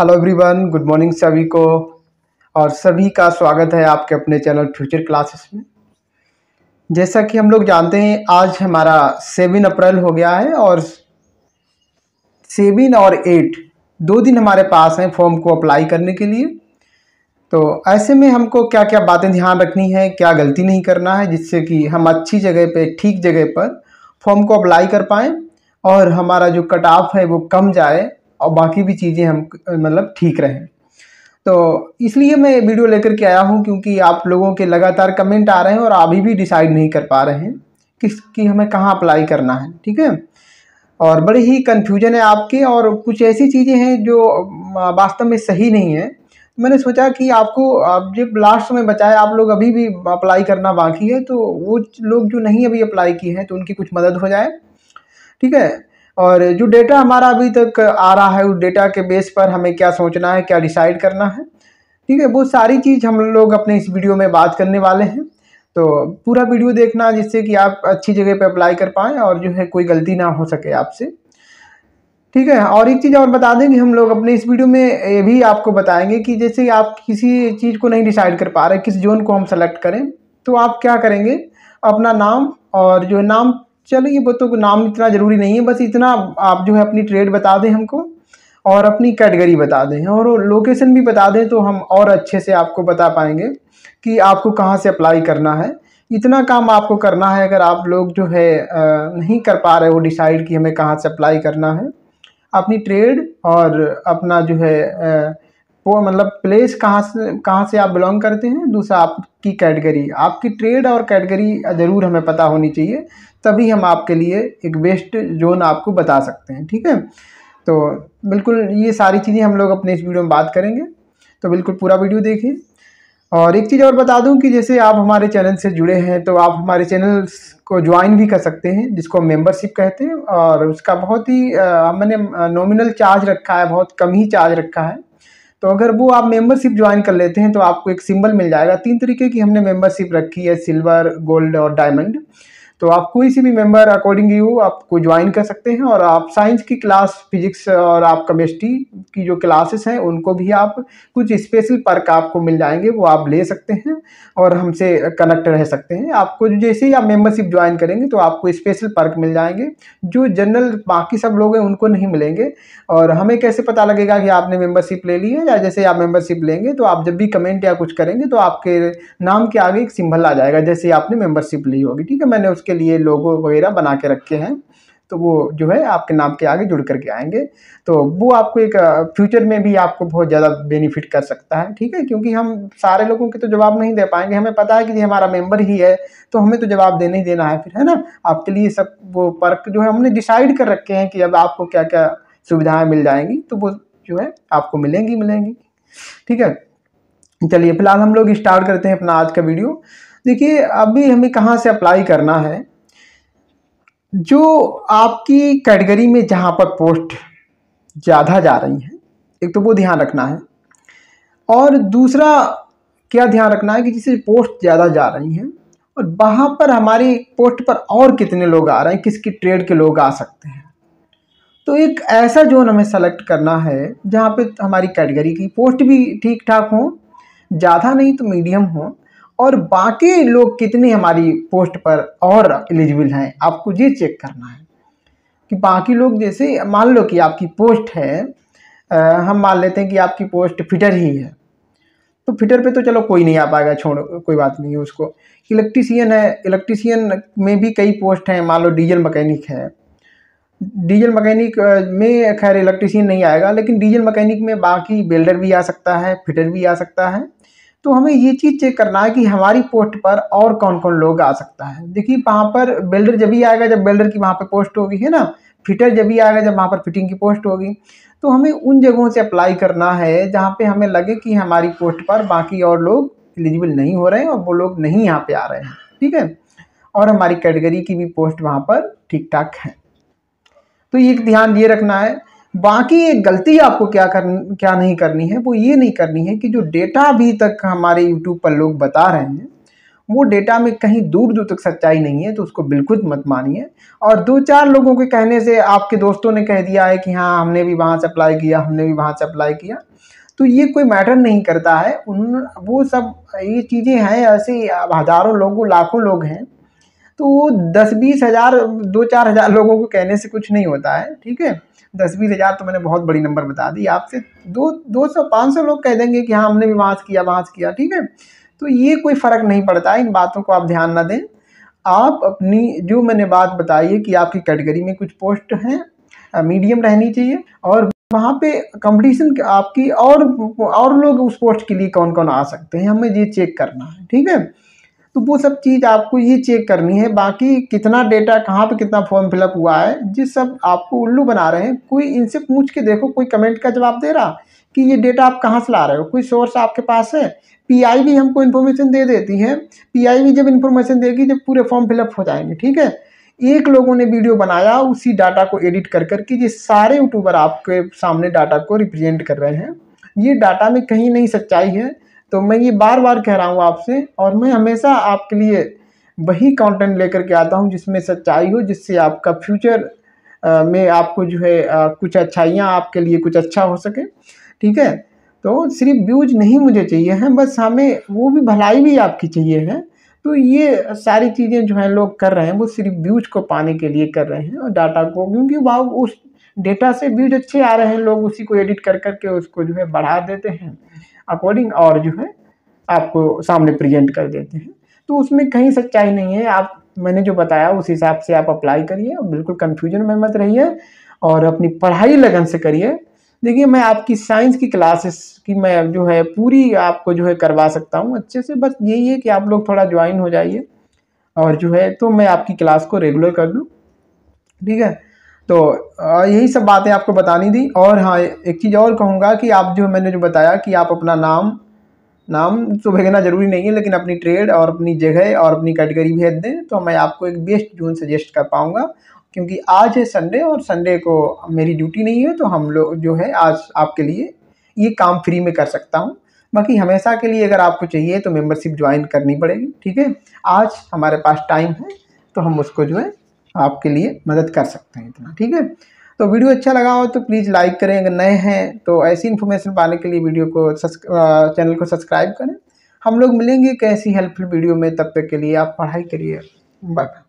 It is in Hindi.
हेलो एवरीवन गुड मॉर्निंग सभी को और सभी का स्वागत है आपके अपने चैनल फ्यूचर क्लासेस में जैसा कि हम लोग जानते हैं आज हमारा सेवन अप्रैल हो गया है और सेवन और एट दो दिन हमारे पास हैं फॉर्म को अप्लाई करने के लिए तो ऐसे में हमको क्या क्या बातें ध्यान रखनी है क्या गलती नहीं करना है जिससे कि हम अच्छी जगह पर ठीक जगह पर फॉर्म को अप्लाई कर पाएँ और हमारा जो कट ऑफ है वो कम जाए और बाकी भी चीज़ें हम मतलब ठीक रहें तो इसलिए मैं वीडियो लेकर के आया हूँ क्योंकि आप लोगों के लगातार कमेंट आ रहे हैं और अभी भी डिसाइड नहीं कर पा रहे हैं किस कि हमें कहाँ अप्लाई करना है ठीक है और बड़ी ही कन्फ्यूजन है आपके और कुछ ऐसी चीज़ें हैं जो वास्तव में सही नहीं है तो मैंने सोचा कि आपको आप जब लास्ट में बचाए आप लोग अभी भी अप्लाई करना बाकी है तो वो लोग जो नहीं अभी अप्लाई किए हैं तो उनकी कुछ मदद हो जाए ठीक है और जो डेटा हमारा अभी तक आ रहा है उस डेटा के बेस पर हमें क्या सोचना है क्या डिसाइड करना है ठीक है वो सारी चीज़ हम लोग अपने इस वीडियो में बात करने वाले हैं तो पूरा वीडियो देखना जिससे कि आप अच्छी जगह पे अप्लाई कर पाएँ और जो है कोई गलती ना हो सके आपसे ठीक है और एक चीज़ और बता दें कि हम लोग अपने इस वीडियो में ये भी आपको बताएंगे कि जैसे आप किसी चीज़ को नहीं डिसाइड कर पा रहे किस जोन को हम सेलेक्ट करें तो आप क्या करेंगे अपना नाम और जो नाम चलो ये तो नाम इतना ज़रूरी नहीं है बस इतना आप जो है अपनी ट्रेड बता दें हमको और अपनी कैटेगरी बता दें और लोकेशन भी बता दें तो हम और अच्छे से आपको बता पाएंगे कि आपको कहाँ से अप्लाई करना है इतना काम आपको करना है अगर आप लोग जो है नहीं कर पा रहे हो डिसाइड कि हमें कहाँ से अप्लाई करना है अपनी ट्रेड और अपना जो है वो मतलब प्लेस कहाँ से कहाँ से आप बिलोंग करते हैं दूसरा आपकी कैटेगरी आपकी ट्रेड और कैटेगरी ज़रूर हमें पता होनी चाहिए तभी हम आपके लिए एक बेस्ट जोन आपको बता सकते हैं ठीक है तो बिल्कुल ये सारी चीज़ें हम लोग अपने इस वीडियो में बात करेंगे तो बिल्कुल पूरा वीडियो देखें और एक चीज़ और बता दूं कि जैसे आप हमारे चैनल से जुड़े हैं तो आप हमारे चैनल को ज्वाइन भी कर सकते हैं जिसको मेंबरशिप कहते हैं और उसका बहुत ही मैंने नॉमिनल चार्ज रखा है बहुत कम ही चार्ज रखा है तो अगर वो आप मेंबरशिप ज्वाइन कर लेते हैं तो आपको एक सिंबल मिल जाएगा तीन तरीके की हमने मेंबरशिप रखी है सिल्वर गोल्ड और डायमंड तो आप कोई सी भी मेंबर अकॉर्डिंग यू आपको ज्वाइन कर सकते हैं और आप साइंस की क्लास फिजिक्स और आप केमिस्ट्री की जो क्लासेस हैं उनको भी आप कुछ स्पेशल पर्क आपको मिल जाएंगे वो आप ले सकते हैं और हमसे कनेक्ट रह सकते हैं आपको जैसे ही आप मेंबरशिप ज्वाइन करेंगे तो आपको स्पेशल पर्क मिल जाएंगे जो जनरल बाकी सब लोग हैं उनको नहीं मिलेंगे और हमें कैसे पता लगेगा कि आपने मेम्बरशिप ले ली है या जैसे आप मेंबरशिप लेंगे तो आप जब भी कमेंट या कुछ करेंगे तो आपके नाम के आगे एक सिंबल आ जाएगा जैसे आपने मेम्बरशिप ली होगी ठीक है मैंने उसके उसके लिए लोगो वगैरह बना के रखे हैं तो वो जो है आपके नाम के आगे जुड़ करके आएंगे तो वो आपको एक फ्यूचर में भी आपको बहुत ज़्यादा बेनिफिट कर सकता है ठीक है क्योंकि हम सारे लोगों के तो जवाब नहीं दे पाएंगे हमें पता है कि हमारा मेंबर ही है तो हमें तो जवाब देने ही देना है फिर है ना आपके लिए सब वो पर्क जो है हमने डिसाइड कर रखे हैं कि अब आपको क्या क्या सुविधाएँ मिल जाएंगी तो वो जो है आपको मिलेंगी मिलेंगी ठीक है चलिए फिलहाल हम लोग स्टार्ट करते हैं अपना आज का वीडियो देखिए अभी हमें कहाँ से अप्लाई करना है जो आपकी कैटेगरी में जहाँ पर पोस्ट ज़्यादा जा रही हैं एक तो वो ध्यान रखना है और दूसरा क्या ध्यान रखना है कि जिसे पोस्ट ज़्यादा जा रही हैं और वहाँ पर हमारी पोस्ट पर और कितने लोग आ रहे हैं किसकी ट्रेड के लोग आ सकते हैं तो एक ऐसा जोन हमें सेलेक्ट करना है जहाँ पे हमारी कैटेगरी की पोस्ट भी ठीक ठाक हो ज़्यादा नहीं तो मीडियम हो और बाकी लोग कितने हमारी पोस्ट पर और एलिजिबल हैं आपको ये चेक करना है कि बाकी लोग जैसे मान लो कि आपकी पोस्ट है आ, हम मान लेते हैं कि आपकी पोस्ट फिटर ही है तो फिटर पे तो चलो कोई नहीं आ पाएगा छोड़ो कोई बात नहीं है उसको इलेक्ट्रीसियन है इलेक्ट्रीसियन में भी कई पोस्ट हैं मान लो डीजल मकैनिक है डीजल मकैनिक में खैर इलेक्ट्रीसियन नहीं आएगा लेकिन डीजल मकैनिक में बाकी बिल्डर भी आ सकता है फिटर भी आ सकता है तो हमें ये चीज़ चेक करना है कि हमारी पोस्ट पर और कौन कौन लोग आ सकता है देखिए वहाँ पर बिल्डर जब भी आएगा जब बिल्डर की वहाँ पर पोस्ट होगी है ना फिटर जब भी आएगा जब वहाँ पर फिटिंग की पोस्ट होगी तो हमें उन जगहों से अप्लाई करना है जहाँ पे हमें लगे कि हमारी पोस्ट पर बाकी और लोग एलिजिबल नहीं हो रहे हैं और वो लोग नहीं यहाँ पे आ रहे हैं ठीक है और हमारी कैटेगरी की भी पोस्ट वहाँ पर ठीक ठाक है तो ये ध्यान ये रखना है बाकी एक गलती आपको क्या कर क्या नहीं करनी है वो ये नहीं करनी है कि जो डेटा अभी तक हमारे यूट्यूब पर लोग बता रहे हैं वो डेटा में कहीं दूर दूर तक सच्चाई नहीं है तो उसको बिल्कुल मत मानिए और दो चार लोगों के कहने से आपके दोस्तों ने कह दिया है कि हाँ हमने भी वहाँ से अप्लाई किया हमने भी वहाँ से अप्लाई किया तो ये कोई मैटर नहीं करता है उन वो सब ये चीज़ें हैं ऐसे हज़ारों लोगों लाखों लोग हैं तो दस बीस हज़ार दो चार हज़ार लोगों को कहने से कुछ नहीं होता है ठीक है दस बीस हज़ार तो मैंने बहुत बड़ी नंबर बता दी आपसे दो दो सौ पाँच सौ लोग कह देंगे कि हाँ हमने भी वहाँ से किया वहाँ से किया ठीक है तो ये कोई फ़र्क नहीं पड़ता इन बातों को आप ध्यान ना दें आप अपनी जो मैंने बात बताई है कि आपकी कैटेगरी में कुछ पोस्ट हैं मीडियम रहनी चाहिए और वहाँ पे कंपटीशन आपकी और और लोग उस पोस्ट के लिए कौन कौन आ सकते हैं हमें ये चेक करना है ठीक है तो वो सब चीज़ आपको ये चेक करनी है बाकी कितना डेटा कहाँ पे कितना फॉर्म फिलअप हुआ है जिस सब आपको उल्लू बना रहे हैं कोई इनसे पूछ के देखो कोई कमेंट का जवाब दे रहा कि ये डेटा आप कहाँ से ला रहे हो कोई सोर्स आपके पास है पीआईबी हमको इन्फॉर्मेशन दे देती है पीआईबी जब इन्फॉर्मेशन देगी जब पूरे फॉर्म फिलअप हो जाएंगे ठीक है एक लोगों ने वीडियो बनाया उसी डाटा को एडिट कर कर के ये सारे यूट्यूबर आपके सामने डाटा को रिप्रेजेंट कर रहे हैं ये डाटा में कहीं नहीं सच्चाई है तो मैं ये बार बार कह रहा हूँ आपसे और मैं हमेशा आपके लिए वही कंटेंट लेकर के आता हूँ जिसमें सच्चाई हो जिससे आपका फ्यूचर में आपको जो है आ, कुछ अच्छाइयाँ आपके लिए कुछ अच्छा हो सके ठीक है तो सिर्फ व्यूज नहीं मुझे चाहिए हैं बस हमें वो भी भलाई भी आपकी चाहिए है तो ये सारी चीज़ें जो हैं लोग कर रहे हैं वो सिर्फ व्यूज को पाने के लिए कर रहे हैं और डाटा को क्योंकि भाव उस डेटा से व्यूज अच्छे आ रहे हैं लोग उसी को एडिट कर करके उसको जो है बढ़ा देते हैं अकॉर्डिंग और जो है आपको सामने प्रजेंट कर देते हैं तो उसमें कहीं सच्चाई नहीं है आप मैंने जो बताया उस हिसाब से आप अप्लाई करिए बिल्कुल कन्फ्यूजन में मत रहिए और अपनी पढ़ाई लगन से करिए देखिए मैं आपकी साइंस की क्लासेस की मैं जो है पूरी आपको जो है करवा सकता हूँ अच्छे से बस यही है कि आप लोग थोड़ा ज्वाइन हो जाइए और जो है तो मैं आपकी क्लास को रेगुलर कर दूँ ठीक है तो यही सब बातें आपको बतानी थी और हाँ एक चीज़ और कहूँगा कि आप जो मैंने जो बताया कि आप अपना नाम नाम तो भेजना ज़रूरी नहीं है लेकिन अपनी ट्रेड और अपनी जगह और अपनी कैटेगरी भेज दें तो मैं आपको एक बेस्ट जून सजेस्ट कर पाऊँगा क्योंकि आज है संडे और संडे को मेरी ड्यूटी नहीं है तो हम लोग जो है आज आपके लिए ये काम फ्री में कर सकता हूँ बाकी हमेशा के लिए अगर आपको चाहिए तो मेंबरशिप ज्वाइन करनी पड़ेगी ठीक है आज हमारे पास टाइम है तो हम उसको जो है आपके लिए मदद कर सकते हैं इतना ठीक है तो वीडियो अच्छा लगा हो तो प्लीज़ लाइक करें अगर नए हैं तो ऐसी इन्फॉर्मेशन पाने के लिए वीडियो को चैनल को सब्सक्राइब करें हम लोग मिलेंगे कैसी हेल्पफुल वीडियो में तब तक के लिए आप पढ़ाई करिए बाय बाय